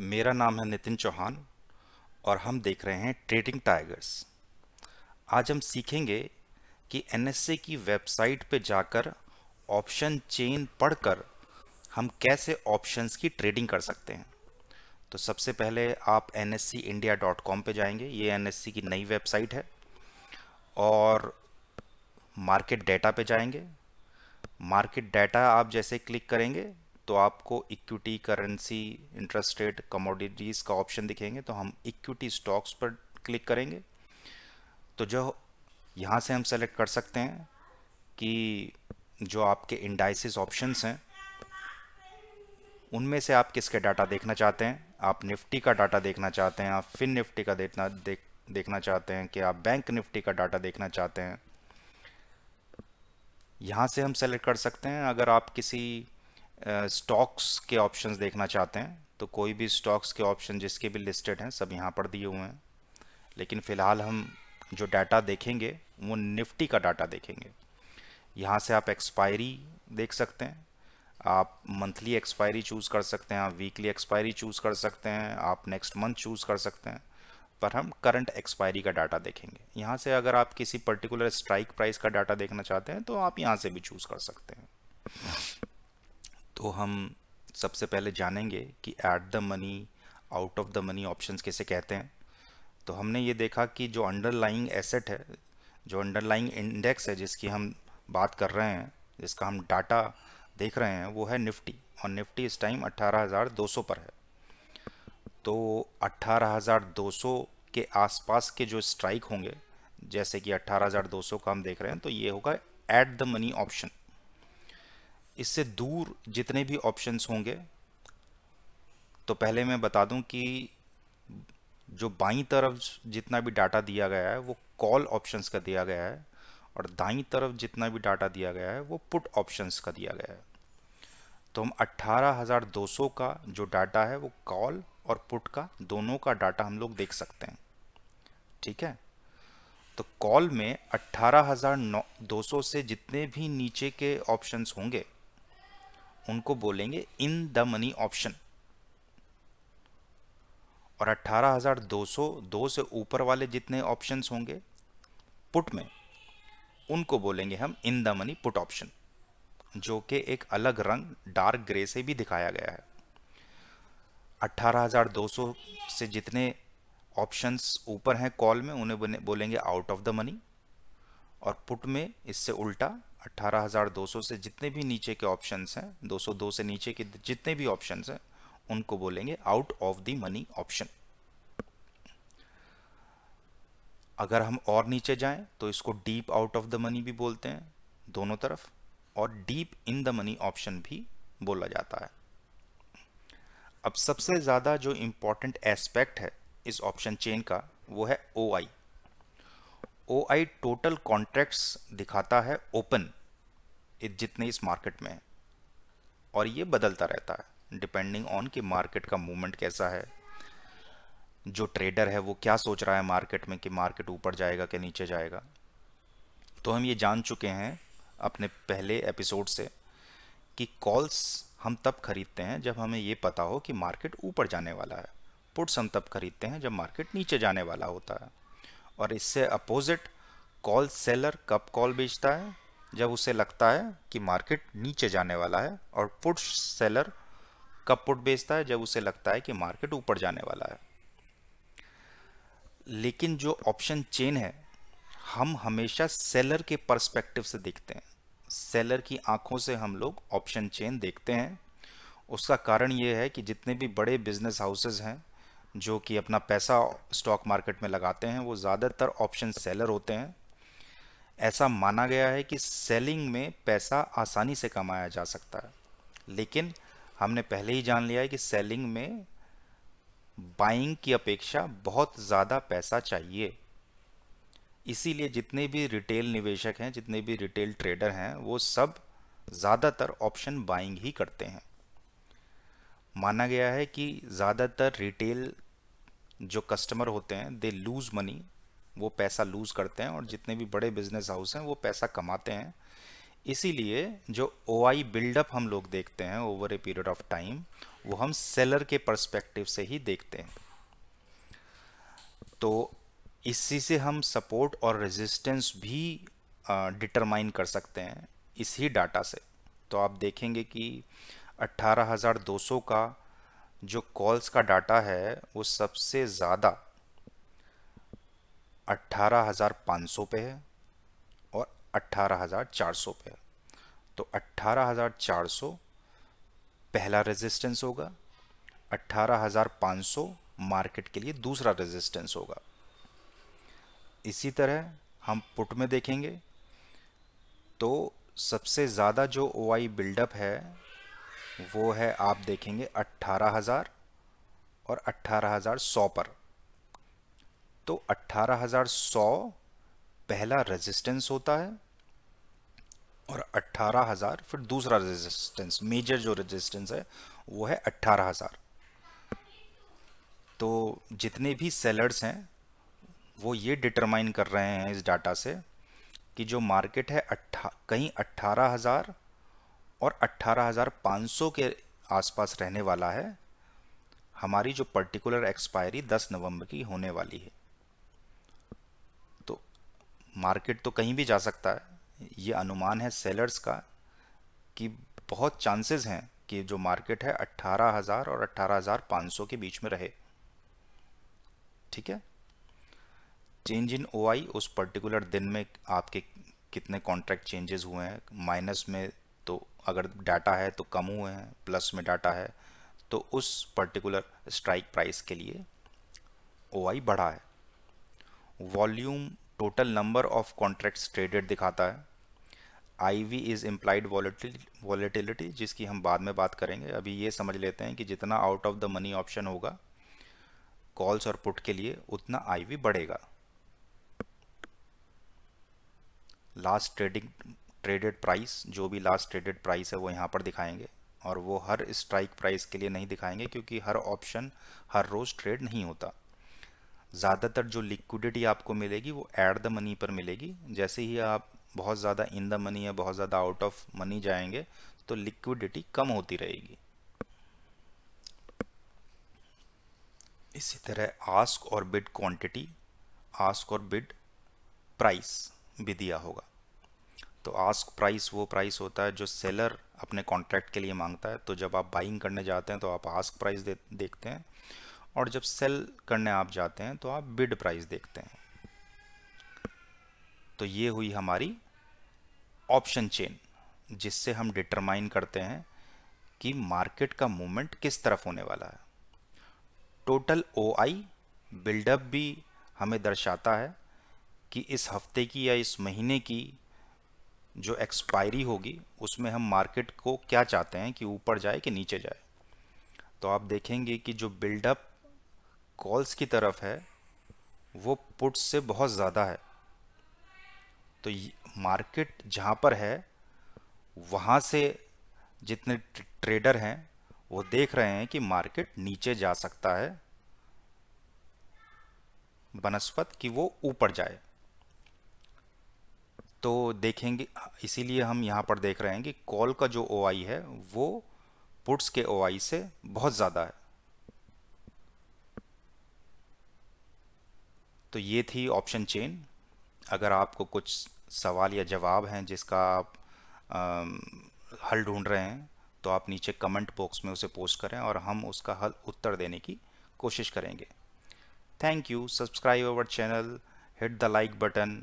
मेरा नाम है नितिन चौहान और हम देख रहे हैं ट्रेडिंग टाइगर्स आज हम सीखेंगे कि एन की वेबसाइट पर जाकर ऑप्शन चेन पढ़कर हम कैसे ऑप्शंस की ट्रेडिंग कर सकते हैं तो सबसे पहले आप N S C India dot com पर जाएंगे ये एन की नई वेबसाइट है और मार्केट डेटा पे जाएंगे मार्केट डाटा आप जैसे क्लिक करेंगे तो आपको equity currency interest rate commodities का ऑप्शन दिखेंगे तो हम इक्विटी स्टॉक्स पर क्लिक करेंगे तो जो यहाँ से हम सेलेक्ट कर सकते हैं कि जो आपके इंडाइसिस ऑप्शंस हैं उनमें से आप किसके डाटा देखना चाहते हैं आप निफ्टी का डाटा देखना चाहते हैं आप फिन निफ्टी का देखना देख देखना चाहते हैं कि आप बैंक निफ्टी का डाटा देखना चाहते हैं यहाँ से हम सेलेक्ट कर सकते हैं अगर आप किसी स्टॉक्स के ऑप्शंस देखना चाहते हैं तो कोई भी स्टॉक्स के ऑप्शन जिसके भी लिस्टेड हैं सब यहाँ पर दिए हुए हैं लेकिन फ़िलहाल हम जो डाटा देखेंगे वो निफ्टी का डाटा देखेंगे यहाँ से आप एक्सपायरी देख सकते हैं आप मंथली एक्सपायरी चूज़ कर सकते हैं आप वीकली एक्सपायरी चूज़ कर सकते हैं आप नेक्स्ट मंथ चूज़ कर सकते हैं पर हम करंट एक्सपायरी का डाटा देखेंगे यहाँ से अगर आप किसी पर्टिकुलर स्ट्राइक प्राइस का डाटा देखना चाहते हैं तो आप यहाँ से भी चूज़ कर सकते हैं तो हम सबसे पहले जानेंगे कि at the money out of the money options कैसे कहते हैं तो हमने ये देखा कि जो अंडरलाइंग एसेट है जो अंडरलाइंग इंडेक्स है जिसकी हम बात कर रहे हैं जिसका हम डाटा देख रहे हैं वो है निफ्टी और निफ्टी इस टाइम 18,200 पर है तो 18,200 के आसपास के जो स्ट्राइक होंगे जैसे कि 18,200 का हम देख रहे हैं तो ये होगा एट द मनी ऑप्शन इससे दूर जितने भी ऑप्शंस होंगे तो पहले मैं बता दूं कि जो बाईं तरफ जितना भी डाटा दिया गया है वो कॉल ऑप्शंस का दिया गया है और दाईं तरफ जितना भी डाटा दिया गया है वो पुट ऑप्शंस का दिया गया है तो हम 18,200 का जो डाटा है वो कॉल और पुट का दोनों का डाटा हम लोग देख सकते हैं ठीक है तो कॉल में 18,200 से जितने भी नीचे के ऑप्शंस होंगे उनको बोलेंगे इन द मनी ऑप्शन और दो से ऊपर वाले जितने ऑप्शंस होंगे पुट में उनको बोलेंगे हम in the money put option जो कि एक अलग रंग डार्क ग्रे से भी दिखाया गया है 18,200 से जितने ऑप्शंस ऊपर हैं कॉल में उन्हें बोलेंगे आउट ऑफ द मनी और पुट में इससे उल्टा 18,200 से जितने भी नीचे के ऑप्शंस हैं 202 से नीचे के जितने भी ऑप्शंस हैं उनको बोलेंगे out of the money option अगर हम और नीचे जाएं तो इसको deep out of the money भी बोलते हैं दोनों तरफ और deep in the money option भी बोला जाता है अब सबसे ज़्यादा जो इम्पोर्टेंट एस्पेक्ट है इस ऑप्शन चेन का वो है ओ आई ओ आई टोटल कॉन्ट्रैक्ट्स दिखाता है ओपन जितने इस मार्केट में और ये बदलता रहता है डिपेंडिंग ऑन कि मार्केट का मूवमेंट कैसा है जो ट्रेडर है वो क्या सोच रहा है मार्केट में कि मार्केट ऊपर जाएगा कि नीचे जाएगा तो हम ये जान चुके हैं अपने पहले एपिसोड से कि कॉल्स हम तब खरीदते हैं जब हमें ये पता हो कि मार्केट ऊपर जाने वाला है पुट्स हम तब खरीदते हैं जब मार्केट नीचे जाने वाला होता है और इससे अपोजिट कॉल सेलर कब कॉल बेचता है जब उसे लगता है कि मार्केट नीचे जाने वाला है और पुट सेलर कब पुट बेचता है जब उसे लगता है कि मार्केट ऊपर जाने वाला है लेकिन जो ऑप्शन चेन है हम हमेशा सेलर के पर्सपेक्टिव से देखते हैं सेलर की आंखों से हम लोग ऑप्शन चेन देखते हैं उसका कारण ये है कि जितने भी बड़े बिजनेस हाउसेज हैं जो कि अपना पैसा स्टॉक मार्केट में लगाते हैं वो ज़्यादातर ऑप्शन सेलर होते हैं ऐसा माना गया है कि सेलिंग में पैसा आसानी से कमाया जा सकता है लेकिन हमने पहले ही जान लिया है कि सेलिंग में बाइंग की अपेक्षा बहुत ज़्यादा पैसा चाहिए इसीलिए जितने भी रिटेल निवेशक हैं जितने भी रिटेल ट्रेडर हैं वो सब ज़्यादातर ऑप्शन बाइंग ही करते हैं माना गया है कि ज़्यादातर रिटेल जो कस्टमर होते हैं दे लूज़ मनी वो पैसा लूज़ करते हैं और जितने भी बड़े बिजनेस हाउस हैं वो पैसा कमाते हैं इसीलिए जो ओ आई बिल्डअप हम लोग देखते हैं over a period of time वो हम सेलर के परस्पेक्टिव से ही देखते हैं तो इसी से हम सपोर्ट और रेजिस्टेंस भी डिटरमाइन कर सकते हैं इसी डाटा से तो आप देखेंगे कि 18,200 का जो कॉल्स का डाटा है वो सबसे ज़्यादा 18,500 पे है और 18,400 पे है तो 18,400 पहला रेजिस्टेंस होगा 18,500 मार्केट के लिए दूसरा रेजिस्टेंस होगा इसी तरह हम पुट में देखेंगे तो सबसे ज़्यादा जो ओ आई बिल्डअप है वो है आप देखेंगे अट्ठारह हज़ार और अट्ठारह हज़ार सौ पर तो अट्ठारह हज़ार सौ पहला रेजिस्टेंस होता है और अट्ठारह हज़ार फिर दूसरा रेजिस्टेंस मेजर जो रेजिस्टेंस है वो है अट्ठारह हज़ार तो जितने भी सेलर्स हैं वो ये डिटरमाइन कर रहे हैं इस डाटा से कि जो मार्केट है अट्ठा कहीं अट्ठारह हज़ार और 18,500 के आसपास रहने वाला है हमारी जो पर्टिकुलर एक्सपायरी 10 नवंबर की होने वाली है तो मार्केट तो कहीं भी जा सकता है ये अनुमान है सेलर्स का कि बहुत चांसेस हैं कि जो मार्केट है 18,000 और 18,500 के बीच में रहे ठीक है चेंज इन ओ उस पर्टिकुलर दिन में आपके कितने कॉन्ट्रैक्ट चेंजेस हुए हैं माइनस में अगर डाटा है तो कम हुए हैं प्लस में डाटा है तो उस पर्टिकुलर स्ट्राइक प्राइस के लिए ओ बढ़ा है volume total number of contracts traded दिखाता है I V is implied volatility जिसकी हम बाद में बात करेंगे अभी ये समझ लेते हैं कि जितना out of the money option होगा कॉल्स और पुट के लिए उतना आई वी बढ़ेगा लास्ट ट्रेडिंग ट्रेडेड प्राइस जो भी लास्ट ट्रेडेड प्राइस है वो यहाँ पर दिखाएंगे और वो हर स्ट्राइक प्राइस के लिए नहीं दिखाएंगे क्योंकि हर ऑप्शन हर रोज़ ट्रेड नहीं होता ज़्यादातर जो लिक्विडिटी आपको मिलेगी वो एट द मनी पर मिलेगी जैसे ही आप बहुत ज़्यादा इन द मनी या बहुत ज़्यादा आउट ऑफ मनी जाएंगे तो लिक्विडिटी कम होती रहेगी इसी तरह आस्क और बिड क्वांटिटी आस्क और बिड प्राइस भी दिया होगा तो आस्क प्राइस वो प्राइस होता है जो सेलर अपने कॉन्ट्रैक्ट के लिए मांगता है तो जब आप बाइंग करने जाते हैं तो आप आस्क प्राइस दे, देखते हैं और जब सेल करने आप जाते हैं तो आप बिड प्राइस देखते हैं तो ये हुई हमारी ऑप्शन चेन जिससे हम डिटरमाइन करते हैं कि मार्केट का मूवमेंट किस तरफ होने वाला है टोटल ओ आई बिल्डअप भी हमें दर्शाता है कि इस हफ्ते की या इस महीने की जो एक्सपायरी होगी उसमें हम मार्केट को क्या चाहते हैं कि ऊपर जाए कि नीचे जाए तो आप देखेंगे कि जो बिल्डअप कॉल्स की तरफ है वो पुट से बहुत ज़्यादा है तो मार्केट जहाँ पर है वहाँ से जितने ट्रेडर हैं वो देख रहे हैं कि मार्केट नीचे जा सकता है बनस्पत कि वो ऊपर जाए तो देखेंगे इसीलिए हम यहाँ पर देख रहे हैं कि कॉल का जो ओ है वो पुट्स के ओ से बहुत ज़्यादा है तो ये थी ऑप्शन चेन अगर आपको कुछ सवाल या जवाब हैं जिसका आप आ, हल ढूंढ रहे हैं तो आप नीचे कमेंट बॉक्स में उसे पोस्ट करें और हम उसका हल उत्तर देने की कोशिश करेंगे thank you subscribe our channel hit the like button